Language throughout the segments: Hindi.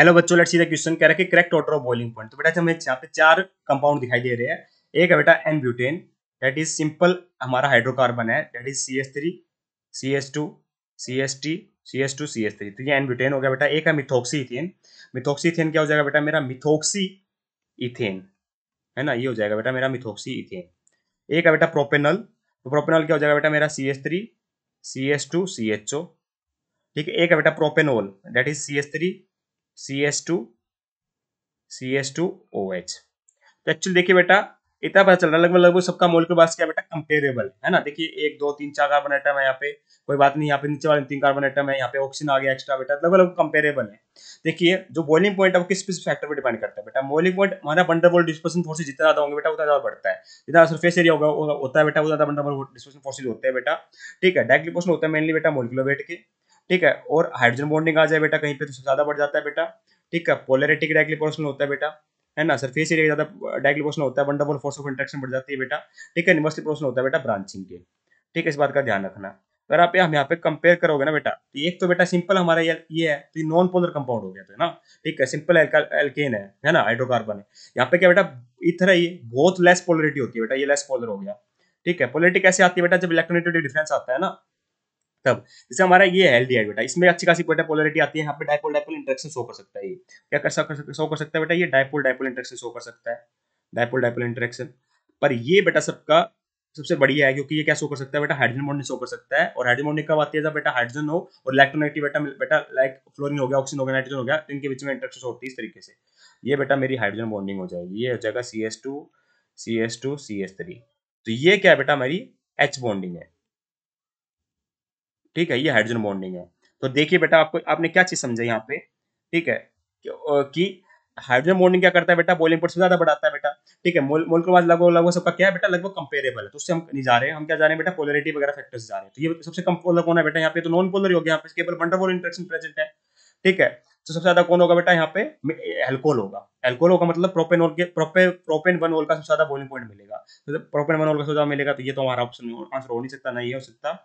हेलो बच्चों लेट्स सी द क्वेश्चन कह रहा है कि correct order of boiling point तो बेटा हमें यहाँ पे चार कंपाउंड दिखाई दे रहे हैं एक है बेटा N butane that is simple हमारा हाइड्रोकार्बन है that is C S three C S two C S T C S two C S three तो ये एन ब्यूटेन हो गया बेटा एक है मिथोक्सी इथेन मिथोक्सी इथेन क्या हो जाएगा बेटा मेरा मिथोक्सी इथेन है ना ये हो जाएगा बेटा मेरा मिथोक्सी इथेन एक है बेटा प्रोपेनल तो प्रोपेनल क्या हो जाएगा बेटा मेरा C S three C S two C H O ठीक है एक है बेटा propanol that is C S three two C S two O H तो एक्चुअली देखिए बेटा इतना पता चल रहा है लगभग लगभग सबका मोलकुलर मास क्या बेटा कंपेरेबल है ना देखिए एक दो तीन चार कार्बन आइटम है यहाँ पे कोई बात नहीं यहाँ पे नीचे वाले तीन कार्बन आइटम है यहाँ पे ऑक्सीजन आ गया एक्स्ट्रा बेटा लगभग लगभग कंपेरेबल है देखिए जो बॉइलिंग पॉइंट है वो किस फैक्टर पर डिपेंड करता है बेटा मोलिंग पॉइंट हमारा बंडरबोल डिस्पोशन फोर्स जितना ज्यादा होंगे बेटा उतना ज्यादा बढ़ता है जितना सरफेस एरिया होगा होता है बेटा उतना ज्यादा बंडरबोल डिस्पर्सन फोर्स होते हैं बेटा ठीक है डायरेक्ट डिपोशन होता है मेनली बेटा मोलिकुलर वेट के ठीक है और हाइड्रोजन बॉन्डिंग आ जाए बेटा कहीं पे तो सबसे ज्यादा बढ़ जाता है बेटा ठीक है पोलरेटिक डायरेक्टली पोर्शन होता है बेटा है ना सरफेस एरिया ज्यादा डायरेक्टली पोर्शन होता है one double force of interaction बढ़ जाती है बेटा ठीक है निवर्सली पोर्शन होता है बेटा ब्रांचिंग के ठीक है इस बात का ध्यान रखना अगर आप हम यहाँ पे कंपेयर करोगे ना बेटा तो एक तो बेटा सिंपल हमारा ये है तो नॉन पोलर कंपाउंड हो गया तो ना ठीक है सिंपल एल्केन है है ना हाइड्रोकार्बन है यहाँ पे क्या बेटा इथर ही बहुत लेस पोलरिटी होती है बेटा ये लेस पोलर हो गया ठीक है पोलरिटी कैसे आती है बेटा जब इलेक्ट्रोनेटिविटी डिफरेंस आता है ना तब जैसे हमारा ये हेल्दी है बेटा इसमें अच्छी खासी बेटा पोलरिटी आती है यहाँ पे डायपोल डायपोल इंट्रेक्शन शो कर सकता है ये क्या कर सकता शो कर सकता है बेटा ये डायपोल डायपोल इंट्रेक्शन शो कर सकता है डायपोल डायपोल इंट्रेक्शन पर ये बेटा सबका सबसे बढ़िया है क्योंकि ये क्या शो कर सकता है बेटा हाइड्रोजन बॉन्ड शो कर सकता है और हाइड्रोजन बॉन्ड कब आती है जब बेटा हाइड्रोजन हो और इलेक्ट्रोनेगेटिव बेटा बेटा लाइक फ्लोरिन हो गया ऑक्सीजन हो गया नाइट्रोजन हो गया इनके बीच में इंट्रेक्शन होती है इस तरीके से ये बेटा मेरी हाइड्रोजन बॉन्डिंग हो जाएगी ये हो जाएगा C S two C S two C S three तो ये क्या बेटा मेरी एच बॉन्डिंग है ठीक है ये हाइड्रोजन बॉन्डिंग है तो देखिए बेटा आपको आपने क्या चीज समझा यहाँ पे ठीक है कि हाइड्रोजन बॉन्डिंग क्या करता है बेटा बोलिंग पोर्ट ज्यादा बढ़ाता है बेटा ठीक है मोल मोल के बाद लगभग लगभग सबका क्या है बेटा लगभग कंपेरेबल है तो उससे हम नहीं जा रहे हैं हम क्या जा रहे हैं बेटा पोलरिटी वगैरह फैक्टर्स जा रहे हैं तो ये सबसे कम पोलर कौन है बेटा यहाँ पे तो नॉन पोलर हो गया यहाँ पे केवल वंडरफुल इंट्रेक्शन प्रेजेंट है ठीक है तो सबसे ज्यादा कौन होगा बेटा यहाँ पे एल्कोल होगा एल्कोल होगा मतलब प्रोपेन के प्रोपे प्रोपेन वन ओल का सबसे ज्यादा बोलिंग पॉइंट मिलेगा तो प्रोपेन वन ओल का सबसे ज्यादा मिलेगा तो ये तो हमारा ऑप्शन आंसर हो नहीं सकता नहीं हो सकता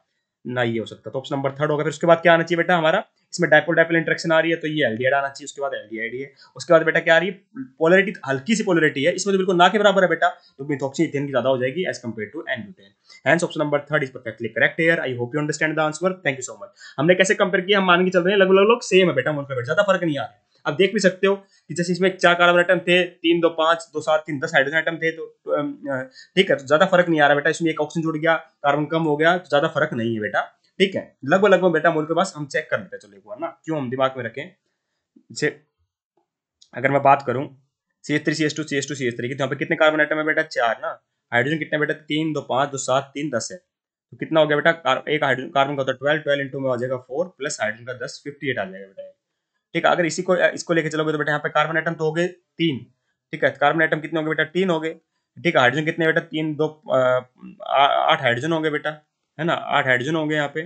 ना ये हो सकता तो ऑप्शन नंबर थर्ड होगा फिर उसके बाद क्या आना चाहिए बेटा हमारा इसमें डायपोल डायपोल इंट्रेक्शन आ रही है तो ये एल आना चाहिए उसके बाद एल है उसके बाद बेटा क्या आ रही है पोलरिटी हल्की सी पोलरिटी है इसमें तो बिल्कुल ना के बराबर है बेटा तो मिथोक्सी तो इथेन की ज्यादा हो जाएगी as compare to n butane hence option number third is perfectly correct है I hope you understand the answer thank you so much हमने कैसे कंपेयर किया हम मान के चल रहे हैं लगभग लोग सेम है बेटा मुल्क में ज्यादा फर्क नहीं आ रहा है आप देख भी सकते हो कि जैसे इसमें चार कार्बन आइटम थे तीन दो पांच दो सात तीन दस हाइड्रोजन आइटम थे तो ठीक है तो ज्यादा फर्क नहीं आ रहा बेटा इसमें एक ऑक्सीजन जुड़ गया कार्बन कम हो गया तो ज्यादा फर्क नहीं है बेटा ठीक है लगभग लगभग बेटा मोल के पास हम चेक कर लेते हैं चलो एक बार ना क्यों हम दिमाग में रखें जैसे अगर मैं बात करूं C S three C S two C S two C S three की तो यहाँ पे कितने कार्बन आइटम है बेटा चार ना हाइड्रोजन कितने बेटा तीन दो पांच दो सात तीन दस है तो कितना हो गया बेटा एक हाइड्रोजन कार्बन का होता है ट्वेल्व ट्वेल्व इंटू में आ जाएगा फोर प्लस हाइड्रोजन का दस फिफ्टी एट आ जाएगा बेटा ठीक है अगर इसी को इसको लेके चलोगे तो बेटा यहाँ पे कार्बन आइटम तो हो गए तीन ठीक है कार्बन तो आइटम कितने हो गए बेटा तीन हो गए ठीक है हाइड्रोजन कितने बेटा तीन दो आठ हाइड्रोजन हो गए बेटा है ना आठ हाइड्रोजन हो गए यहाँ पे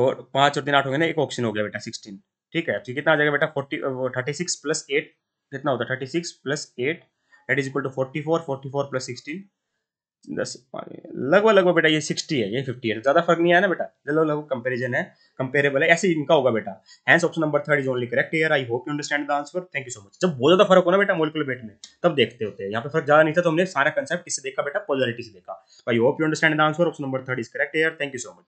और पांच और तीन आठ हो गए ना एक ऑक्सीजन हो गया बेटा सिक्सटीन ठीक है तो कितना आ जाएगा बेटा forty thirty six plus eight कितना होता है thirty six plus eight that is equal to forty four forty four plus sixteen दस लगभग लगभग बेटा ये सिक्सटी है ये फिफ्टी है ज्यादा फर्क नहीं आया ना बेटा लगभग लगभग कंपेरिजन है कंपेरेबल है ऐसे इनका होगा बेटा hence option number third is only correct here I hope you understand the answer thank you so much जब बहुत ज्यादा फर्क हो ना बेटा मोलिकुलर वेट में तब देखते होते हैं यहाँ पे फर्क ज्यादा नहीं था तो हमने सारा कंसेप्ट किससे देखा बेटा पोलरिटी से देखा I hope you understand the answer option number third is correct here thank you so much